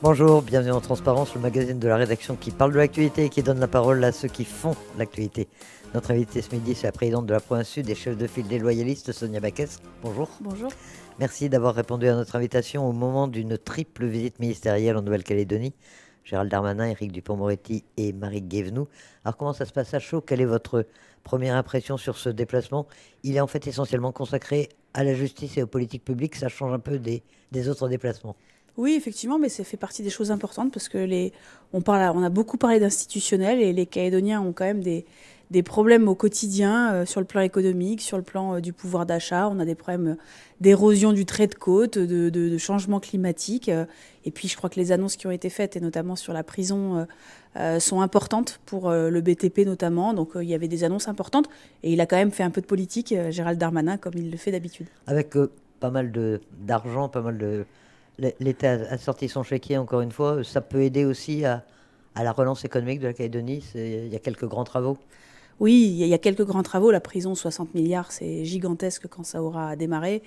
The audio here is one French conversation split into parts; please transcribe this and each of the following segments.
Bonjour, bienvenue en Transparence, le magazine de la rédaction qui parle de l'actualité et qui donne la parole à ceux qui font l'actualité. Notre invité ce midi, c'est la présidente de la province sud et chef de file des loyalistes, Sonia Baques. Bonjour. Bonjour. Merci d'avoir répondu à notre invitation au moment d'une triple visite ministérielle en Nouvelle-Calédonie. Gérald Darmanin, Éric Dupont-Moretti et Marie Guévenoux. Alors comment ça se passe à chaud Quelle est votre première impression sur ce déplacement Il est en fait essentiellement consacré à la justice et aux politiques publiques. Ça change un peu des autres déplacements. Oui, effectivement, mais ça fait partie des choses importantes parce que les, on parle, on a beaucoup parlé d'institutionnel et les Calédoniens ont quand même des, des problèmes au quotidien euh, sur le plan économique, sur le plan euh, du pouvoir d'achat. On a des problèmes d'érosion du trait de côte, de, de changement climatique. Euh. et puis, je crois que les annonces qui ont été faites, et notamment sur la prison, sont importantes pour le BTP notamment. Donc, il y avait des annonces importantes. Et il a quand même fait un peu de politique, Gérald Darmanin, comme il le fait d'habitude. Avec pas mal d'argent, pas mal de L'État a sorti son chéquier encore une fois. Ça peut aider aussi à, la relance économique de la Calédonie. Il y a quelques grands travaux. Oui, il y a quelques grands travaux. La prison, 60 milliards, c'est gigantesque quand ça aura démarré.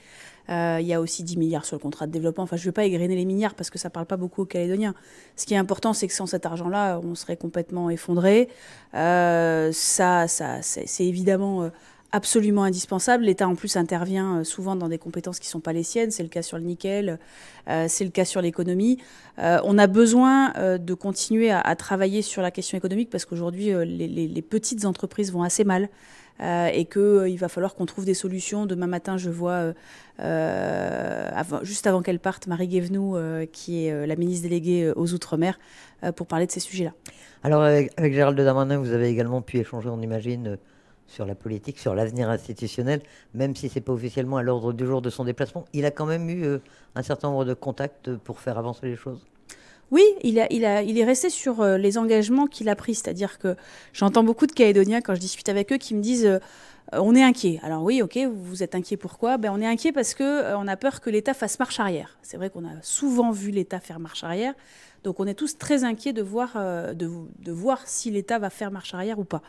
Euh, il y a aussi 10 milliards sur le contrat de développement. Enfin, je ne veux pas égrener les milliards parce que ça ne parle pas beaucoup aux Calédoniens. Ce qui est important, c'est que sans cet argent-là, on serait complètement effondré. Euh, ça, ça c'est évidemment euh, absolument indispensable. L'État, en plus, intervient euh, souvent dans des compétences qui ne sont pas les siennes. C'est le cas sur le nickel, euh, c'est le cas sur l'économie. Euh, on a besoin de continuer à, travailler sur la question économique parce qu'aujourd'hui, les, petites entreprises vont assez mal. et qu'il va falloir qu'on trouve des solutions. Demain matin, je vois, juste avant qu'elle parte, Marie Guévenou, qui est la ministre déléguée aux Outre-mer, pour parler de ces sujets-là. Alors, avec, avec Gérald Darmanin, vous avez également pu échanger, on imagine, sur la politique, sur l'avenir institutionnel, même si ce n'est pas officiellement à l'ordre du jour de son déplacement. Il a quand même eu euh, un certain nombre de contacts pour faire avancer les choses. Oui, il, a, il, a, il est resté sur euh, les engagements qu'il a pris. C'est-à-dire que j'entends beaucoup de Calédoniens quand je discute avec eux qui me disent euh, euh, on est inquiet. Alors oui, ok, vous êtes inquiet pourquoi ben, On est inquiet parce qu'on euh, on a peur que l'État fasse marche arrière. C'est vrai qu'on a souvent vu l'État faire marche arrière, donc on est tous très inquiets de voir, euh, de, voir si l'État va faire marche arrière ou pas.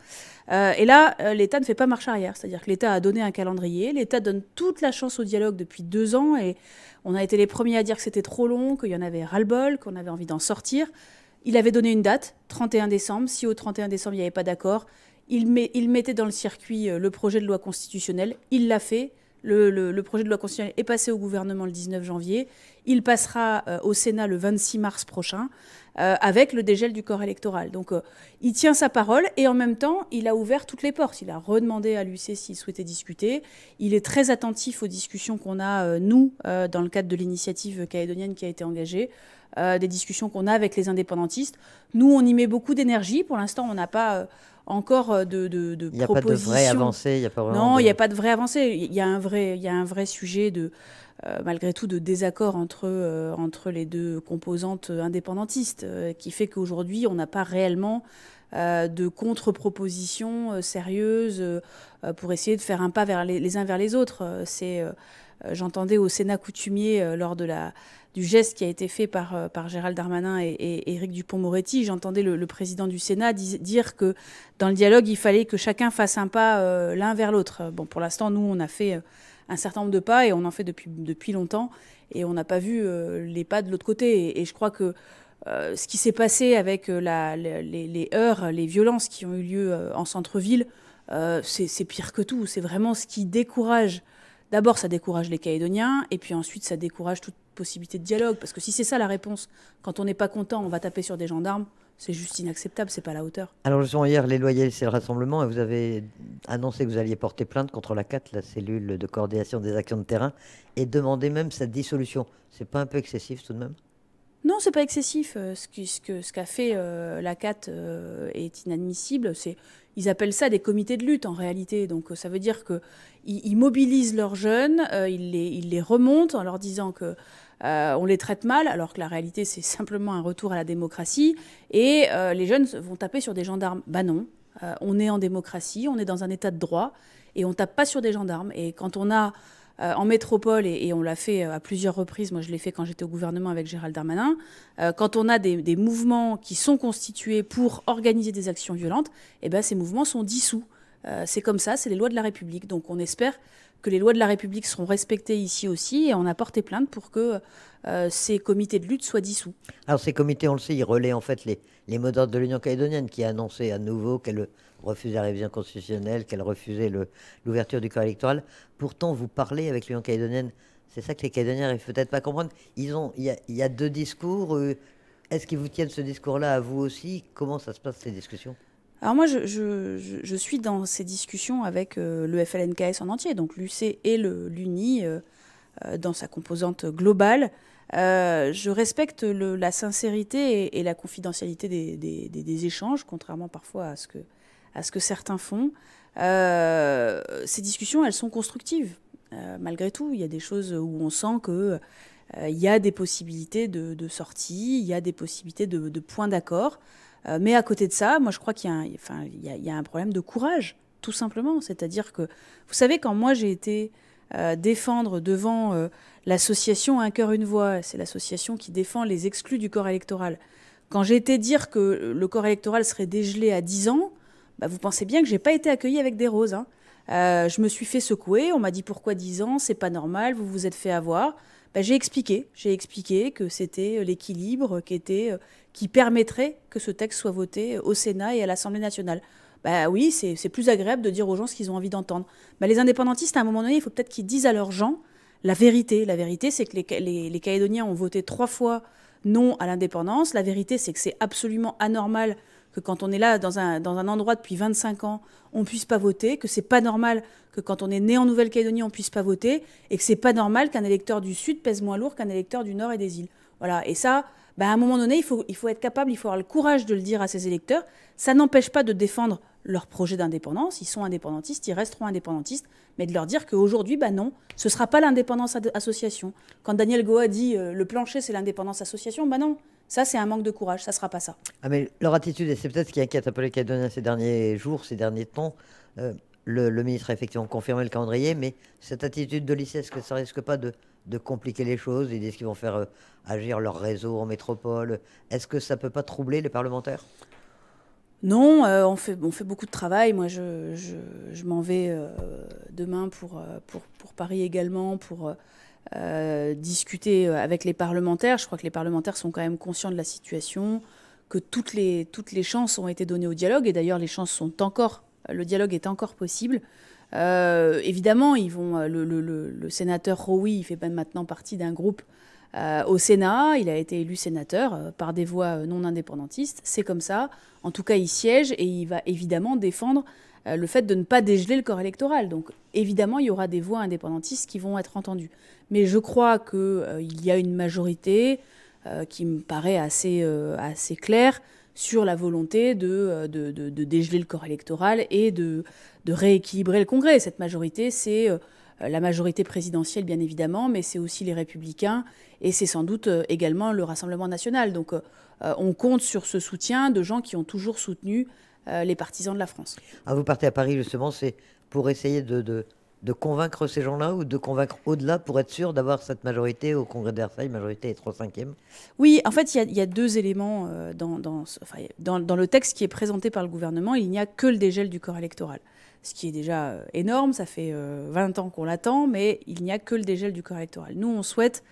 et là, l'État ne fait pas marche arrière, c'est-à-dire que l'État a donné un calendrier, l'État donne toute la chance au dialogue depuis deux ans, et on a été les premiers à dire que c'était trop long, qu'il y en avait ras-le-bol, qu'on avait envie d'en sortir. Il avait donné une date, 31 décembre. Si au 31 décembre, il n'y avait pas d'accord, il, mettait dans le circuit euh, le projet de loi constitutionnelle, il l'a fait. Le, projet de loi constitutionnelle est passé au gouvernement le 19 janvier. Il passera euh, au Sénat le 26 mars prochain euh, avec le dégel du corps électoral. Donc il tient sa parole et en même temps, il a ouvert toutes les portes. Il a redemandé à l'UC s'il souhaitait discuter. Il est très attentif aux discussions qu'on a, nous, dans le cadre de l'initiative caédonienne qui a été engagée. Euh, des discussions qu'on a avec les indépendantistes. Nous, on y met beaucoup d'énergie. Pour l'instant, on n'a pas euh, encore euh, de, de, il n'y a pas de vraie avancée. a pas non, il n'y a pas de vraie avancée. Il y a un vrai, il y a un vrai sujet de, malgré tout, de désaccord entre, entre les deux composantes indépendantistes, qui fait qu'aujourd'hui, on n'a pas réellement euh, de contre-propositions euh, sérieuses euh, pour essayer de faire un pas vers les, uns vers les autres. C'est j'entendais au Sénat coutumier lors de la, du geste qui a été fait par, par Gérald Darmanin et, et Éric Dupont-Moretti, j'entendais le, président du Sénat dire que dans le dialogue, il fallait que chacun fasse un pas l'un vers l'autre. Bon, pour l'instant, nous, on a fait un certain nombre de pas et on en fait depuis, depuis longtemps et on n'a pas vu les pas de l'autre côté. et, je crois que euh, ce qui s'est passé avec euh, les, heurts, les violences qui ont eu lieu euh, en centre-ville, c'est pire que tout. C'est vraiment ce qui décourage. D'abord, ça décourage les Calédoniens, et puis ensuite, ça décourage toute possibilité de dialogue. Parce que si c'est ça la réponse, quand on n'est pas content, on va taper sur des gendarmes. C'est juste inacceptable, c'est pas la hauteur. Alors justement, hier, les loyers, c'est le rassemblement, et vous avez annoncé que vous alliez porter plainte contre la CAT, la cellule de coordination des actions de terrain, et demander même sa dissolution. C'est pas un peu excessif tout de même non, c'est pas excessif. Euh, ce qu'a ce fait euh, la CAT euh, est inadmissible. ils appellent ça des comités de lutte en réalité. Donc ça veut dire qu'ils mobilisent leurs jeunes, ils, les, ils, remontent en leur disant que on les traite mal, alors que la réalité c'est simplement un retour à la démocratie. Et les jeunes vont taper sur des gendarmes. Bah non, on est en démocratie, on est dans un état de droit et on tape pas sur des gendarmes. Et quand on a euh, en métropole, et, on l'a fait euh, à plusieurs reprises, moi je l'ai fait quand j'étais au gouvernement avec Gérald Darmanin, euh, quand on a des, mouvements qui sont constitués pour organiser des actions violentes, eh ben, ces mouvements sont dissous. c'est comme ça, c'est les lois de la République. Donc on espère que les lois de la République seront respectées ici aussi et on a porté plainte pour que ces comités de lutte soient dissous. Alors ces comités, on le sait, ils relaient en fait les, les mots de l'Union calédonienne qui a annoncé à nouveau qu'elle refusé la révision constitutionnelle, qu'elle refusait l'ouverture du corps électoral. Pourtant, vous parlez avec l'Union calédonienne. C'est ça que les Calédoniens ne peut-être pas comprendre. il y, a, deux discours. Euh, est-ce qu'ils vous tiennent ce discours-là à vous aussi Comment ça se passe ces discussions alors moi, je, suis dans ces discussions avec euh, le FLNKS en entier, donc l'UC et l'UNI euh, dans sa composante globale. je respecte la sincérité et, la confidentialité des, échanges, contrairement parfois à ce que à ce que certains font. Euh, ces discussions, elles sont constructives. Euh, malgré tout, il y a des choses où on sent que euh, il y a des possibilités de, sortie, il y a des possibilités de, points d'accord. mais à côté de ça, moi, je crois qu'il y, enfin, il y y a un problème de courage, tout simplement. C'est-à-dire que, vous savez, quand moi j'ai été défendre devant l'association Un cœur, une voix, c'est l'association qui défend les exclus du corps électoral. Quand j'ai été dire que le corps électoral serait dégelé à 10 ans, bah, vous pensez bien que j'ai pas été accueillie avec des roses. Hein. Euh, je me suis fait secouer, on m'a dit pourquoi 10 ans, c'est pas normal, vous vous êtes fait avoir. Bah, j'ai expliqué, j'ai expliqué que c'était euh, l'équilibre qui était euh, qui permettrait que ce texte soit voté au Sénat et à l'Assemblée nationale. Bah oui, c'est plus agréable de dire aux gens ce qu'ils ont envie d'entendre. Bah, les indépendantistes, à un moment donné, il faut peut-être qu'ils disent à leurs gens la vérité. La vérité, c'est que les, les Calédoniens ont voté trois fois non à l'indépendance. La vérité, c'est que c'est absolument anormal que quand on est là dans un, dans un endroit depuis 25 ans, on ne puisse pas voter, que c'est pas normal que quand on est né en Nouvelle-Calédonie, on ne puisse pas voter, et que c'est pas normal qu'un électeur du Sud pèse moins lourd qu'un électeur du Nord et des îles. Voilà. Et ça, ben, à un moment donné, il faut, il faut être capable, il faut avoir le courage de le dire à ses électeurs. Ça n'empêche pas de défendre leur projet d'indépendance. Ils sont indépendantistes, ils resteront indépendantistes, mais de leur dire qu'aujourd'hui, bah non, ce ne sera pas l'indépendance association. Quand Daniel Goa dit euh, le plancher, c'est l'indépendance association, ben non, ça, c'est un manque de courage, ça ne sera pas ça. Ah, mais leur attitude, et c'est peut-être ce qui inquiète un peu les Calédoniens ces derniers jours, ces derniers temps. Euh, le, ministre a effectivement confirmé le calendrier, mais cette attitude de lycée, est-ce que ça risque pas de, compliquer les choses Ils disent qu'ils vont faire euh, agir leur réseau en métropole. Est-ce que ça peut pas troubler les parlementaires non, euh, on, fait, on fait beaucoup de travail. Moi, je, je, m'en vais demain pour, pour, pour, Paris également, pour euh, discuter euh, avec les parlementaires. Je crois que les parlementaires sont quand même conscients de la situation, que toutes les, toutes les chances ont été données au dialogue, et d'ailleurs les chances sont encore, euh, le dialogue est encore possible. évidemment, ils vont, le, sénateur Rowi, il fait maintenant partie d'un groupe au Sénat, il a été élu sénateur par des voix non indépendantistes, c'est comme ça. En tout cas, il siège et il va évidemment défendre euh, le fait de ne pas dégeler le corps électoral. Donc évidemment, il y aura des voix indépendantistes qui vont être entendues. Mais je crois qu'il euh, y a une majorité euh, qui me paraît assez, assez claire sur la volonté de, de, de, dégeler le corps électoral et de, de rééquilibrer le Congrès. Cette majorité, c'est la majorité présidentielle, bien évidemment, mais c'est aussi les républicains et c'est sans doute également le Rassemblement national. Donc on compte sur ce soutien de gens qui ont toujours soutenu euh, les partisans de la France. Ah, vous partez à Paris justement, c'est pour essayer de, convaincre ces gens-là ou de convaincre au-delà pour être sûr d'avoir cette majorité au Congrès de Versailles, majorité trois 3 cinquièmes Oui, en fait, il y, a deux éléments euh, dans, dans, le texte qui est présenté par le gouvernement. Il n'y a que le dégel du corps électoral, ce qui est déjà euh, énorme, ça fait 20 ans qu'on l'attend, mais il n'y a que le dégel du corps électoral. Nous, on souhaite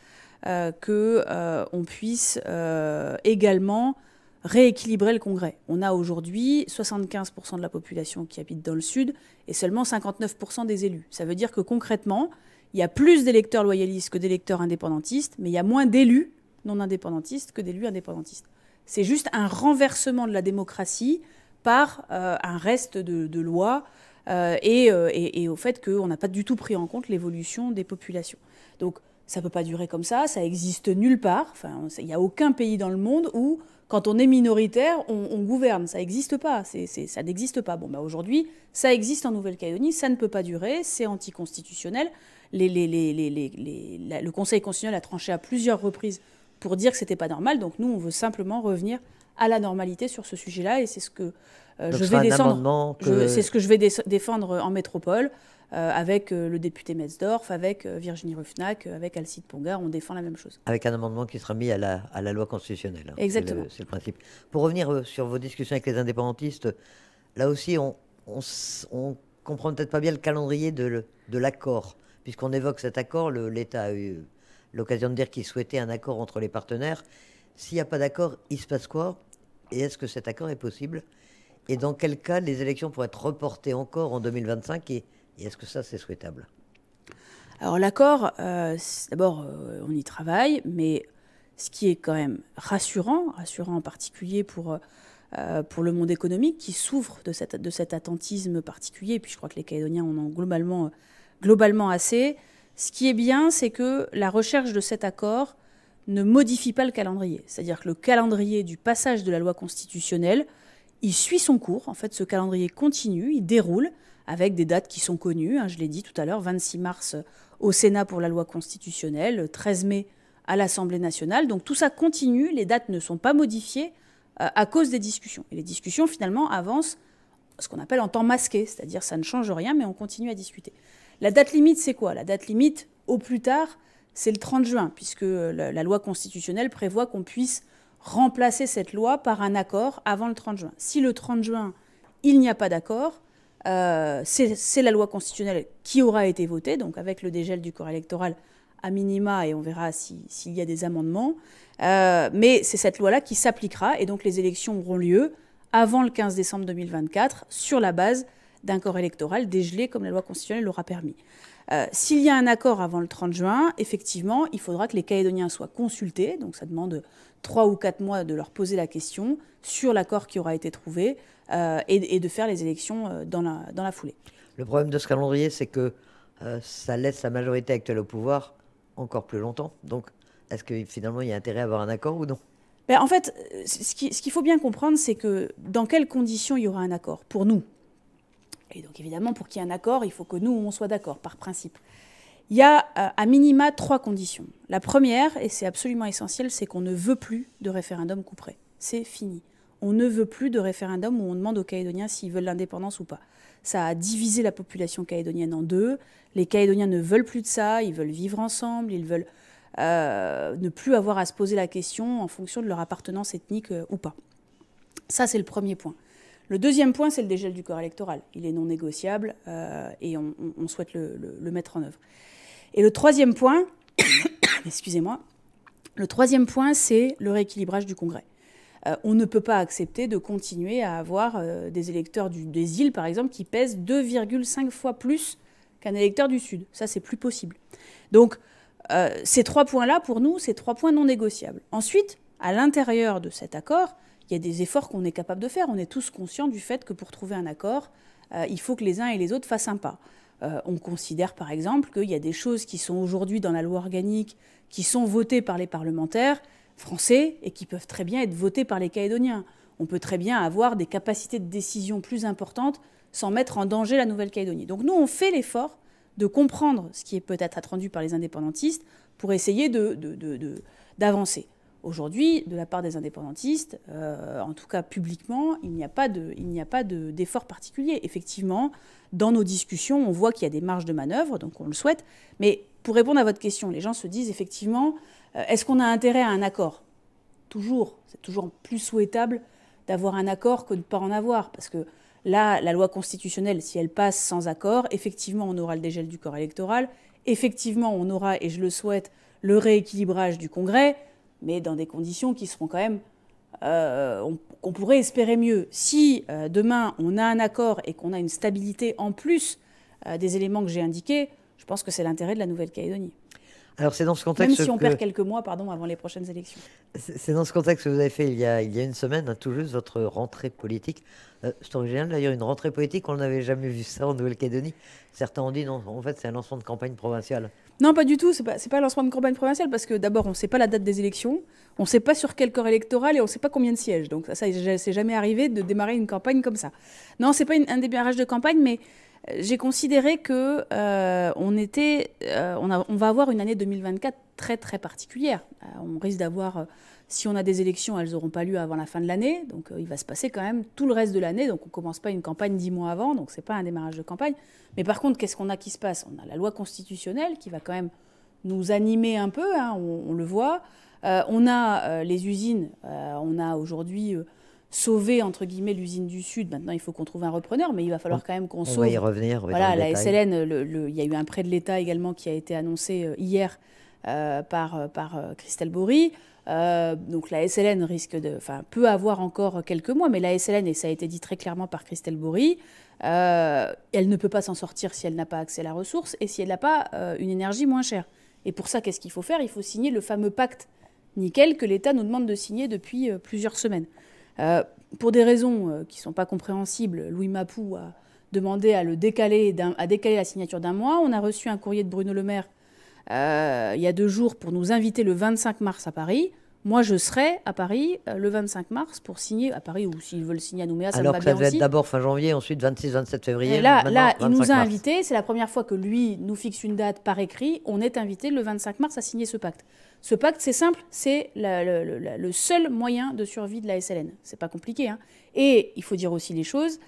qu'on puisse également rééquilibrer le Congrès. On a aujourd'hui 75% de la population qui habite dans le Sud et seulement 59% des élus. Ça veut dire que concrètement, il y a plus d'électeurs loyalistes que d'électeurs indépendantistes, mais il y a moins d'élus non indépendantistes que d'élus indépendantistes. C'est juste un renversement de la démocratie par euh, un reste de, de loi euh, euh, et, et, au fait qu'on n'a pas du tout pris en compte l'évolution des populations. Donc ça ne peut pas durer comme ça, ça existe nulle part. Enfin, il n'y a aucun pays dans le monde où quand on est minoritaire, on, gouverne. Ça n'existe pas. ça n'existe pas. Bon, bah, aujourd'hui, ça existe en Nouvelle-Calédonie. Ça ne peut pas durer. C'est anticonstitutionnel. Les, le Conseil constitutionnel a tranché à plusieurs reprises pour dire que c'était pas normal. Donc nous, on veut simplement revenir à la normalité sur ce sujet-là, et c'est ce que je vais défendre en métropole. Euh, avec euh, le député Metzdorf, avec euh, Virginie Ruffnac, avec Alcide Ponga, on défend la même chose. Avec un amendement qui sera mis à la, à la loi constitutionnelle. Hein. Exactement. C'est le, principe. Pour revenir sur vos discussions avec les indépendantistes, là aussi, on, on, comprend peut-être pas bien le calendrier de, l'accord. Puisqu'on évoque cet accord, l'État a eu l'occasion de dire qu'il souhaitait un accord entre les partenaires. S'il n'y a pas d'accord, il se passe quoi Et est-ce que cet accord est possible Et dans quel cas les élections pourraient être reportées encore en 2025 est-ce que ça, c'est souhaitable Alors l'accord, euh, d'abord, euh, on y travaille, mais ce qui est quand même rassurant, rassurant en particulier pour... Euh, pour le monde économique qui souffre de, cette, de cet attentisme particulier, et puis je crois que les Calédoniens en ont globalement, globalement assez, ce qui est bien, c'est que la recherche de cet accord ne modifie pas le calendrier. C'est-à-dire que le calendrier du passage de la loi constitutionnelle, il suit son cours. En fait, ce calendrier continue, il déroule avec des dates qui sont connues. Hein, je l'ai dit tout à l'heure, 26 mars au Sénat pour la loi constitutionnelle, 13 mai à l'Assemblée nationale. Donc tout ça continue, les dates ne sont pas modifiées euh, à cause des discussions. Et les discussions, finalement, avancent ce qu'on appelle en temps masqué, c'est-à-dire ça ne change rien, mais on continue à discuter. La date limite, c'est quoi La date limite, au plus tard, c'est le 30 juin, puisque euh, la, la loi constitutionnelle prévoit qu'on puisse remplacer cette loi par un accord avant le 30 juin. Si le 30 juin, il n'y a pas d'accord, euh, c'est la loi constitutionnelle qui aura été votée, donc avec le dégel du corps électoral à minima, et on verra s'il y a des amendements. Euh, mais c'est cette loi-là qui s'appliquera, et donc les élections auront lieu avant le 15 décembre 2024, sur la base d'un corps électoral dégelé comme la loi constitutionnelle l'aura permis. Euh, s'il y a un accord avant le 30 juin, effectivement, il faudra que les Calédoniens soient consultés, donc ça demande trois ou quatre mois de leur poser la question sur l'accord qui aura été trouvé euh, et, de faire les élections euh, dans la, dans la foulée. Le problème de ce calendrier, c'est que euh, ça laisse la majorité actuelle au pouvoir encore plus longtemps. Donc, est-ce que finalement, il y a intérêt à avoir un accord ou non ben, En fait, ce qu'il faut bien comprendre, c'est que dans quelles conditions il y aura un accord pour nous. Et donc, évidemment, pour qu'il y ait un accord, il faut que nous, on soit d'accord, par principe. Il y a à minima trois conditions. La première, et c'est absolument essentiel, c'est qu'on ne veut plus de référendum couperet. C'est fini on ne veut plus de référendum où on demande aux Calédoniens s'ils veulent l'indépendance ou pas. Ça a divisé la population calédonienne en deux. Les Calédoniens ne veulent plus de ça, ils veulent vivre ensemble, ils veulent euh, ne plus avoir à se poser la question en fonction de leur appartenance ethnique euh, ou pas. Ça, c'est le premier point. Le deuxième point, c'est le dégel du corps électoral. Il est non négociable euh, et on, souhaite le, mettre en œuvre. Et le troisième point, excusez-moi, le troisième point, c'est le rééquilibrage du Congrès. Euh, on ne peut pas accepter de continuer à avoir euh, des électeurs des îles, par exemple, qui pèsent 2,5 fois plus qu'un électeur du Sud. Ça, c'est plus possible. Donc, euh, ces trois points-là, pour nous, c'est trois points non négociables. Ensuite, à l'intérieur de cet accord, il y a des efforts qu'on est capable de faire. On est tous conscients du fait que pour trouver un accord, il faut que les uns et les autres fassent un pas. on considère par exemple qu'il y a des choses qui sont aujourd'hui dans la loi organique, qui sont votées par les parlementaires, français et qui peuvent très bien être votés par les Calédoniens. On peut très bien avoir des capacités de décision plus importantes sans mettre en danger la Nouvelle-Calédonie. Donc nous, on fait l'effort de comprendre ce qui est peut-être attendu par les indépendantistes pour essayer d'avancer. De, Aujourd'hui, de la part des indépendantistes, euh, en tout cas publiquement, il n'y a pas d'effort de, particulier. Effectivement, dans nos discussions, on voit qu'il y a des marges de manœuvre, donc on le souhaite. Mais pour répondre à votre question, les gens se disent effectivement, euh, est-ce qu'on a intérêt à un accord Toujours. C'est toujours plus souhaitable d'avoir un accord que de ne pas en avoir. Parce que là, la loi constitutionnelle, si elle passe sans accord, effectivement, on aura le dégel du corps électoral. Effectivement, on aura, et je le souhaite, le rééquilibrage du Congrès, mais dans des conditions qui seront quand même. Euh, qu'on pourrait espérer mieux. Si euh, demain on a un accord et qu'on a une stabilité en plus des éléments que j'ai indiqués, je pense que c'est l'intérêt de la Nouvelle-Calédonie c'est dans ce contexte. Même si on perd quelques mois, pardon, avant les prochaines élections. C'est dans ce contexte que vous avez fait il y a, il y a une semaine, à hein, tout juste, votre rentrée politique. Euh, c'est original d'ailleurs, une rentrée politique, on n'avait jamais vu ça en Nouvelle-Calédonie. Certains ont dit non, en fait c'est un lancement de campagne provinciale. Non, pas du tout, c'est pas, pas un lancement de campagne provinciale parce que d'abord on ne sait pas la date des élections, on ne sait pas sur quel corps électoral et on ne sait pas combien de sièges. Donc ça, ça c'est jamais arrivé de démarrer une campagne comme ça. Non, c'est pas une, un démarrage de campagne, mais j'ai considéré que euh, on était, euh, on, va avoir une année 2024 très très particulière. Euh, on risque d'avoir, si on a des élections, elles n'auront pas lieu avant la fin de l'année, donc il va se passer quand même tout le reste de l'année. Donc on commence pas une campagne dix mois avant, donc c'est pas un démarrage de campagne. Mais par contre, qu'est-ce qu'on a qui se passe On a la loi constitutionnelle qui va quand même nous animer un peu, hein. on, on, le voit. on a les usines, on a aujourd'hui sauver entre guillemets l'usine du Sud. Maintenant, il faut qu'on trouve un repreneur, mais il va falloir quand même qu'on sauve. On va y revenir. voilà, la SLN, il y a eu un prêt de l'État également qui a été annoncé euh, hier euh, par, euh, par Christelle Bory. donc la SLN risque de, enfin, peut avoir encore quelques mois, mais la SLN, et ça a été dit très clairement par Christelle Bory, elle ne peut pas s'en sortir si elle n'a pas accès à la ressource et si elle n'a pas une énergie moins chère. Et pour ça, qu'est-ce qu'il faut faire Il faut signer le fameux pacte nickel que l'État nous demande de signer depuis plusieurs semaines. Euh, pour des raisons euh, qui ne sont pas compréhensibles, Louis Mapou a demandé à, le décaler, à décaler la signature d'un mois. On a reçu un courrier de Bruno Le Maire euh, il y a deux jours pour nous inviter le 25 mars à Paris. Moi, je serai à Paris euh, le 25 mars pour signer à Paris, ou s'ils veulent signer à Nouméa, ça Alors me va que ça devait être d'abord fin janvier, ensuite 26, 27 février. Et là, là il nous a invités. C'est la première fois que lui nous fixe une date par écrit. On est invité le 25 mars à signer ce pacte. Ce pacte, c'est simple, c'est le seul moyen de survie de la SLN. C'est pas compliqué. Hein. Et il faut dire aussi les choses.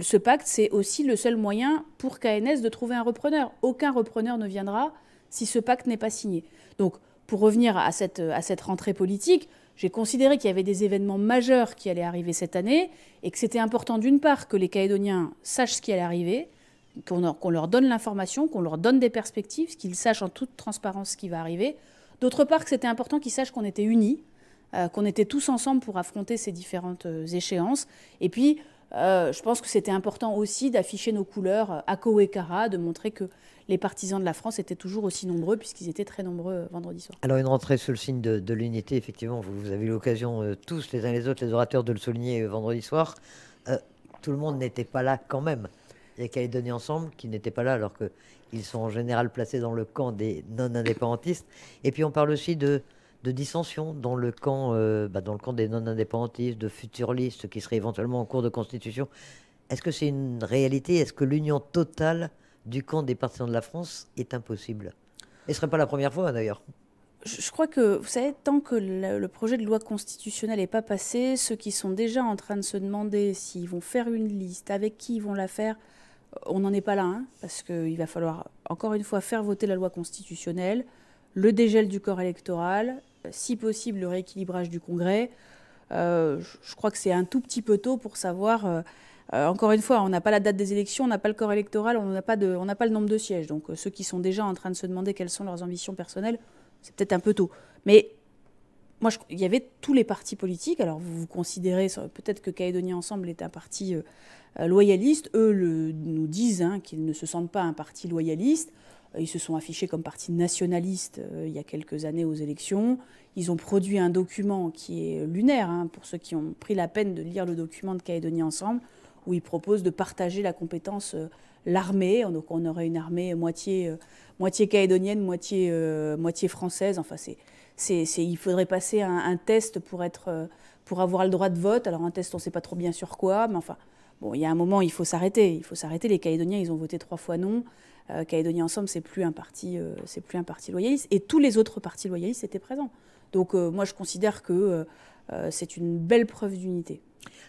Ce pacte, c'est aussi le seul moyen pour KNS de trouver un repreneur. Aucun repreneur ne viendra si ce pacte n'est pas signé. Donc, pour revenir à cette, euh, à cette rentrée politique, j'ai considéré qu'il y avait des événements majeurs qui allaient arriver cette année et que c'était important d'une part que les Calédoniens sachent ce qui allait arriver, qu'on leur, donne l'information, qu'on leur donne des perspectives, qu'ils sachent en toute transparence ce qui va arriver. D'autre part, que c'était important qu'ils sachent qu'on était unis, euh, qu'on était tous ensemble pour affronter ces différentes euh, échéances. Et puis, euh, je pense que c'était important aussi d'afficher nos couleurs euh, à Coécara, de montrer que les partisans de la France étaient toujours aussi nombreux, puisqu'ils étaient très nombreux euh, vendredi soir. Alors une rentrée sous le signe de, l'unité, effectivement, vous, avez eu l'occasion tous, les uns et les autres, les orateurs, de le souligner vendredi soir. tout le monde n'était pas là quand même. Il y a Ensemble qui n'était pas là, alors qu'ils sont en général placés dans le camp des non-indépendantistes. Et puis on parle aussi de de dissension dans le camp, euh, bah, dans le camp des non-indépendantistes, de listes qui seraient éventuellement en cours de constitution. Est-ce que c'est une réalité Est-ce que l'union totale du camp des partisans de la France est impossible Et ce serait pas la première fois d'ailleurs. Je crois que, vous savez, tant que le projet de loi constitutionnelle n'est pas passé, ceux qui sont déjà en train de se demander s'ils vont faire une liste, avec qui ils vont la faire, euh, on n'en est pas là, hein, parce qu'il va falloir, encore une fois, faire voter la loi constitutionnelle, le dégel du corps électoral, euh, si possible, le rééquilibrage du Congrès. Euh, je crois que c'est un tout petit peu tôt pour savoir. Euh, encore une fois, on n'a pas la date des élections, on n'a pas le corps électoral, on n'a pas, le nombre de sièges. Donc ceux qui sont déjà en train de se demander quelles sont leurs ambitions personnelles, c'est peut-être un peu tôt. Mais moi, il y avait tous les partis politiques. Alors vous, considérez peut-être que Calédonie Ensemble est un parti loyaliste. Eux nous disent hein, qu'ils ne se sentent pas un parti loyaliste. Euh, ils se sont affichés comme parti nationaliste euh, il y a quelques années aux élections. Ils ont produit un document qui est lunaire, hein, pour ceux qui ont pris la peine de lire le document de Calédonie Ensemble, où ils proposent de partager la compétence euh, l'armée. Donc on aurait une armée moitié, moitié calédonienne, moitié, moitié française. Enfin, c'est, il faudrait passer un, un test pour, être, pour avoir le droit de vote. Alors un test, on ne sait pas trop bien sur quoi, mais enfin, Bon, il y a un moment, il faut s'arrêter. Il faut s'arrêter. Les Calédoniens, ils ont voté trois fois non. Euh, Ensemble, c'est plus un parti, euh, c'est plus un parti loyaliste. Et tous les autres partis loyalistes étaient présents. Donc euh, moi, je considère que euh, c'est une belle preuve d'unité.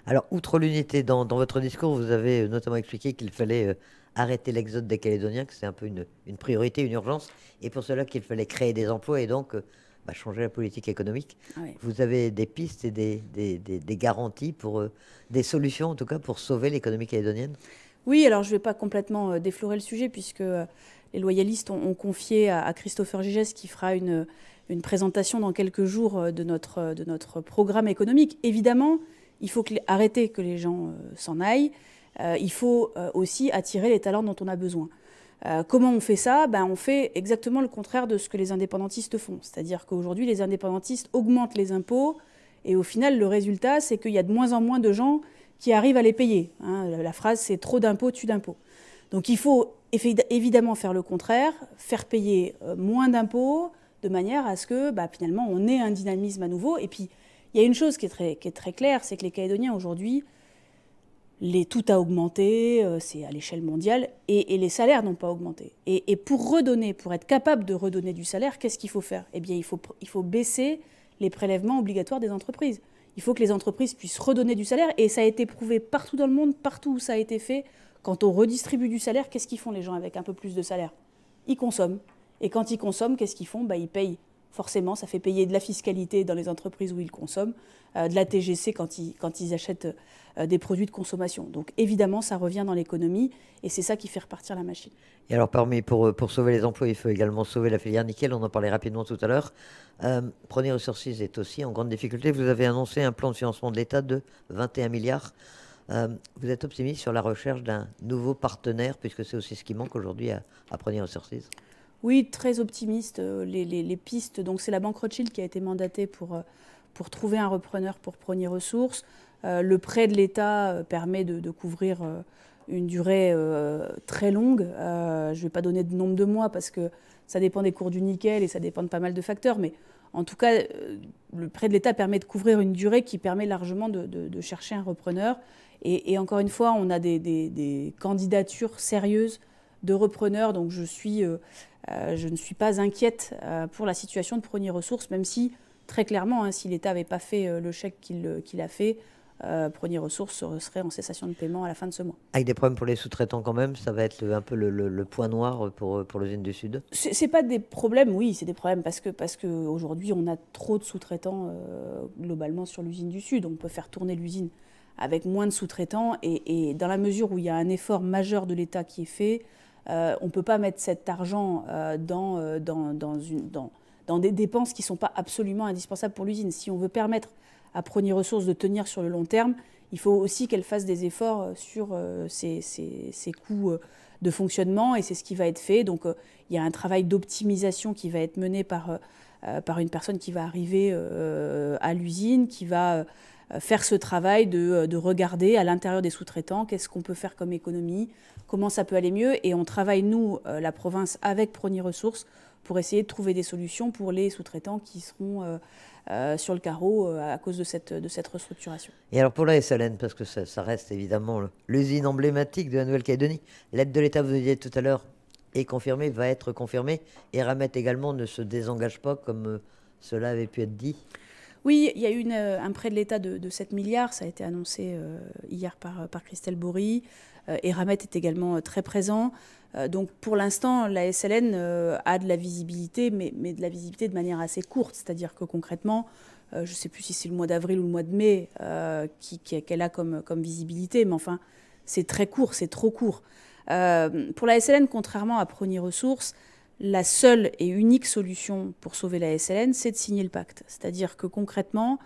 Alors, outre l'unité, dans, votre discours, vous avez notamment expliqué qu'il fallait arrêter l'exode des Calédoniens, que c'est un peu une, une, priorité, une urgence, et pour cela qu'il fallait créer des emplois et donc changer la politique économique. Ah Vous avez des pistes et des, garanties pour euh, des solutions, en tout cas, pour sauver l'économie calédonienne Oui, alors je ne vais pas complètement euh, déflorer le sujet, puisque euh, les loyalistes ont, confié à, Christopher Giges qui fera une, une présentation dans quelques jours de notre, de notre programme économique. Évidemment, il faut que, arrêter que les gens s'en aillent. il faut aussi attirer les talents dont on a besoin. Euh, comment on fait ça ben, On fait exactement le contraire de ce que les indépendantistes font. C'est-à-dire qu'aujourd'hui, les indépendantistes augmentent les impôts et au final, le résultat, c'est qu'il y a de moins en moins de gens qui arrivent à les payer. Hein. la phrase, c'est trop d'impôts tu d'impôts. Donc il faut évidemment faire le contraire, faire payer euh, moins d'impôts de manière à ce que bah, finalement on ait un dynamisme à nouveau. Et puis, il y a une chose qui est très, qui est très claire, c'est que les Calédoniens aujourd'hui, tout a augmenté, euh, c'est à l'échelle mondiale, et, les salaires n'ont pas augmenté. Et, pour redonner, pour être capable de redonner du salaire, qu'est-ce qu'il faut faire Eh bien, il faut, il faut baisser les prélèvements obligatoires des entreprises. Il faut que les entreprises puissent redonner du salaire, et ça a été prouvé partout dans le monde, partout où ça a été fait. Quand on redistribue du salaire, qu'est-ce qu'ils font les gens avec un peu plus de salaire Ils consomment. Et quand ils consomment, qu'est-ce qu'ils font bah, Ils payent forcément, ça fait payer de la fiscalité dans les entreprises où ils consomment, euh, de la TGC quand ils, achètent euh, des produits de consommation. Donc évidemment, ça revient dans l'économie et c'est ça qui fait repartir la machine. Et alors, parmi, pour, euh, sauver les emplois, il faut également sauver la filière nickel, on en parlait rapidement tout à l'heure. Prenez ressources est aussi en grande difficulté. Vous avez annoncé un plan de financement de l'État de 21 milliards. vous êtes optimiste sur la recherche d'un nouveau partenaire, puisque c'est aussi ce qui manque aujourd'hui à, à Prenez ressources oui, très optimiste. Euh, les, pistes, donc c'est la Banque Rothschild qui a été mandatée pour, euh, trouver un repreneur pour Prony Ressources. Euh, le prêt de l'État permet de, couvrir une durée très longue. je ne vais pas donner de nombre de mois parce que ça dépend des cours du nickel et ça dépend de pas mal de facteurs, mais en tout cas, le prêt de l'État permet de couvrir une durée qui permet largement de, chercher un repreneur. Et, encore une fois, on a des candidatures sérieuses de repreneurs, donc je, suis, euh, euh, je ne suis pas inquiète euh, pour la situation de Premier Ressources, même si, très clairement, hein, si l'État n'avait pas fait le chèque qu'il a fait, premier ressource Ressources serait en cessation de paiement à la fin de ce mois. Avec des problèmes pour les sous-traitants quand même, ça va être un peu le, point noir pour, l'usine du Sud Ce C'est pas des problèmes, oui, c'est des problèmes parce que parce qu'aujourd'hui on a trop de sous-traitants globalement sur l'usine du Sud. On peut faire tourner l'usine avec moins de sous-traitants et, dans la mesure où il y a un effort majeur de l'État qui est fait, euh, on ne peut pas mettre cet argent euh, euh, dans, dans, des dépenses qui ne sont pas absolument indispensables pour l'usine. Si on veut permettre à Prony Ressources de tenir sur le long terme, il faut aussi qu'elle fasse des efforts sur ses, coûts de fonctionnement et c'est ce qui va être fait. Donc il y a un travail d'optimisation qui va être mené par, par une personne qui va arriver à l'usine, qui va euh, faire ce travail euh, de, regarder à l'intérieur des sous-traitants qu'est-ce qu'on peut faire comme économie, comment ça peut aller mieux. Et on travaille, nous, euh, la province, avec Prony Ressources pour essayer de trouver des solutions pour les sous-traitants qui seront sur le carreau à cause de cette, restructuration. Et alors pour la SLN, parce que ça, reste évidemment l'usine emblématique de la Nouvelle-Calédonie, l'aide de l'État, vous le disiez tout à l'heure, est confirmée, va être confirmée, et Ramet également ne se désengage pas comme cela avait pu être dit oui, il y a eu euh, un prêt de l'État de, 7 milliards, ça a été annoncé euh, hier euh, par, Christelle Bory. et Ramet est également très présent. donc pour l'instant, la SLN a de la visibilité, mais, de la visibilité de manière assez courte. C'est-à-dire que concrètement, je ne sais plus si c'est le mois d'avril ou le mois de mai qu'elle a comme, visibilité, mais enfin, c'est très court, c'est trop court. pour la SLN, contrairement à Prony Ressources, la seule et unique solution pour sauver la SLN, c'est de signer le pacte. C'est-à-dire que concrètement,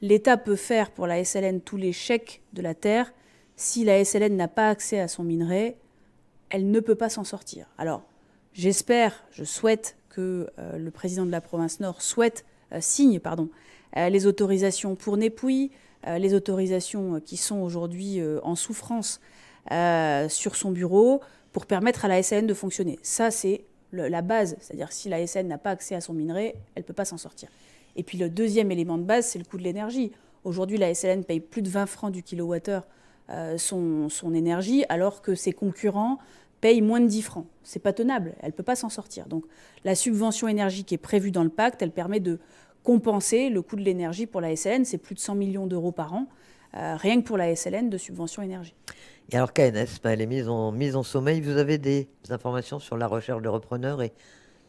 l'État peut faire pour la SLN tous les chèques de la Terre. Si la SLN n'a pas accès à son minerai, elle ne peut pas s'en sortir. Alors, j'espère, je souhaite que euh, le président de la province Nord souhaite, euh, signe pardon, euh, les autorisations pour Népoui, les autorisations qui sont aujourd'hui en souffrance sur son bureau pour permettre à la SLN de fonctionner. Ça, c'est la base, c'est-à-dire si la SN n'a pas accès à son minerai, elle ne peut pas s'en sortir. Et puis le deuxième élément de base, c'est le coût de l'énergie. Aujourd'hui, la SLN paye plus de 20 francs du kilowattheure euh, son, énergie, alors que ses concurrents payent moins de 10 francs. C'est pas tenable, elle ne peut pas s'en sortir. Donc la subvention énergie qui est prévue dans le pacte, elle permet de compenser le coût de l'énergie pour la SLN, c'est plus de 100 millions d'euros par an, euh, rien que pour la SLN de subvention énergie. Et alors KNS, elle bah, est mise en, mise en sommeil. Vous avez des informations sur la recherche de repreneurs et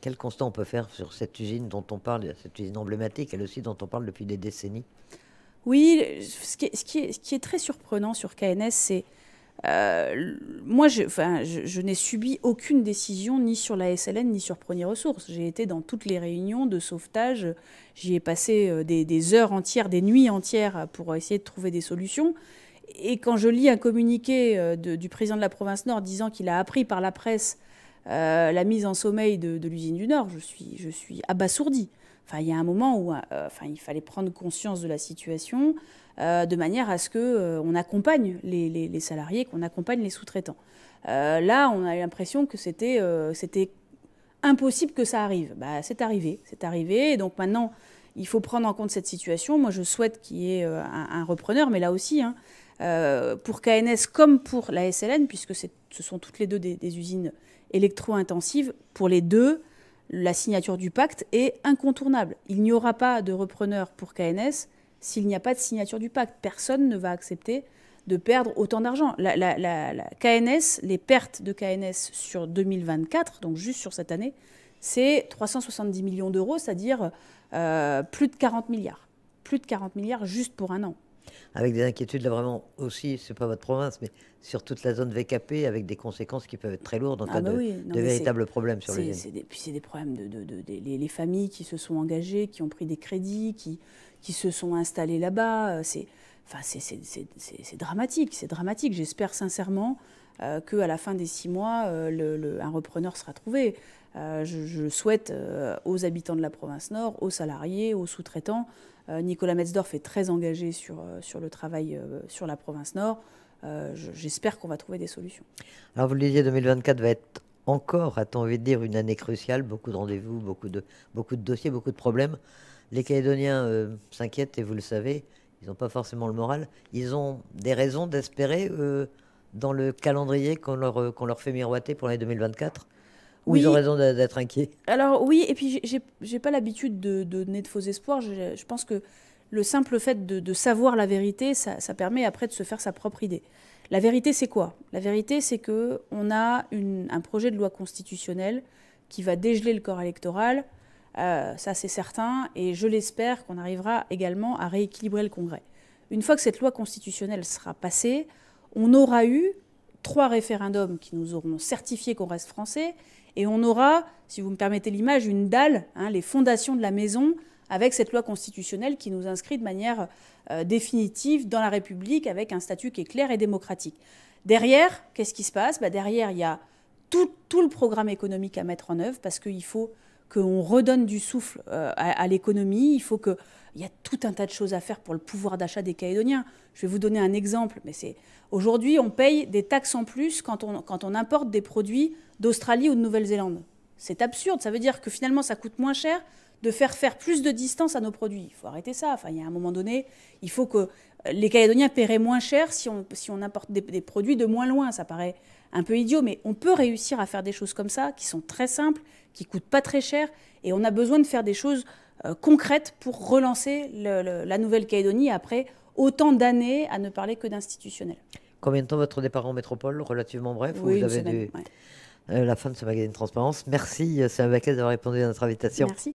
quel constat on peut faire sur cette usine dont on parle, cette usine emblématique, elle aussi dont on parle depuis des décennies Oui, ce qui est, ce qui est, très surprenant sur KNS, c'est... Euh, moi, je, enfin, je, n'ai subi aucune décision ni sur la SLN ni sur Premier Ressources. J'ai été dans toutes les réunions de sauvetage. J'y ai passé euh, des, des, heures entières, des nuits entières pour essayer de trouver des solutions et quand je lis un communiqué euh, du président de la province Nord disant qu'il a appris par la presse euh, la mise en sommeil de, l'usine du Nord, je suis, je suis abasourdie. Enfin, il y a un moment où euh, enfin, il fallait prendre conscience de la situation de manière à ce qu'on accompagne les, salariés, qu'on accompagne les sous-traitants. là, on a eu l'impression que c'était impossible que ça arrive. Bah, c'est arrivé, c'est arrivé. donc maintenant, il faut prendre en compte cette situation. Moi, je souhaite qu'il y ait un, repreneur, mais là aussi, hein, euh, pour KNS comme pour la SLN, puisque ce sont toutes les deux des, usines électro-intensives, pour les deux, la signature du pacte est incontournable. Il n'y aura pas de repreneur pour KNS s'il n'y a pas de signature du pacte. Personne ne va accepter de perdre autant d'argent. La, KNS, les pertes de KNS sur 2024, donc juste sur cette année, c'est 370 millions d'euros, c'est-à-dire euh, plus de 40 milliards. Plus de 40 milliards juste pour un an avec des inquiétudes là vraiment aussi, c'est pas votre province, mais sur toute la zone VKP, avec des conséquences qui peuvent être très lourdes en ah cas bah de, véritables problèmes sur les puis c'est des problèmes de, les, familles qui se sont engagées, qui ont pris des crédits, qui, se sont installées là-bas. Euh, c'est dramatique, c'est dramatique. J'espère sincèrement euh, qu'à la fin des six mois, euh, un repreneur sera trouvé. je, souhaite aux habitants de la province Nord, aux salariés, aux sous-traitants, euh, Nicolas Metzdorf est très engagé sur, euh, sur le travail euh, sur la province Nord. J'espère qu'on va trouver des solutions. Alors vous le disiez, 2024 va être encore, à t on envie dire, une année cruciale, beaucoup de rendez-vous, beaucoup de, beaucoup de dossiers, beaucoup de problèmes. Les Calédoniens s'inquiètent, et vous le savez, ils n'ont pas forcément le moral. Ils ont des raisons d'espérer dans le calendrier qu'on leur, qu'on leur fait miroiter pour l'année 2024 oui. ils ont raison d'être inquiets Alors oui, et puis j'ai pas l'habitude de, donner de faux espoirs. Je, pense que le simple fait de, savoir la vérité, ça, permet après de se faire sa propre idée. La vérité, c'est quoi La vérité, c'est que on a un projet de loi constitutionnelle qui va dégeler le corps électoral. Euh, ça, c'est certain, et je l'espère qu'on arrivera également à rééquilibrer le Congrès. Une fois que cette loi constitutionnelle sera passée, on aura eu trois référendums qui nous auront certifié qu'on reste français et on aura, si vous me permettez l'image, une dalle, hein, les fondations de la maison, avec cette loi constitutionnelle qui nous inscrit de manière euh, définitive dans la République, avec un statut qui est clair et démocratique. Derrière, qu'est-ce qui se passe bah Derrière, il y a tout, tout, le programme économique à mettre en œuvre, parce qu'il faut qu'on redonne du souffle euh, à, l'économie. Il faut que il y a tout un tas de choses à faire pour le pouvoir d'achat des Calédoniens. Je vais vous donner un exemple, mais c'est aujourd'hui on paye des taxes en plus quand on, quand on importe des produits d'Australie ou de Nouvelle-Zélande. C'est absurde. Ça veut dire que finalement ça coûte moins cher de faire faire plus de distance à nos produits. Il faut arrêter ça. Enfin, il y a un moment donné, il faut que euh, les Calédoniens paieraient moins cher si on, si on importe des, des produits de moins loin. Ça paraît un peu idiot, mais on peut réussir à faire des choses comme ça, qui sont très simples, qui coûte pas très cher. Et on a besoin de faire des choses euh, concrètes pour relancer la Nouvelle-Calédonie après autant d'années à ne parler que d'institutionnel. Combien de temps votre départ en métropole Relativement bref vous avez eu la fin de ce magazine Transparence. Merci, euh, Sébastien Baquet, d'avoir répondu à notre invitation. Merci.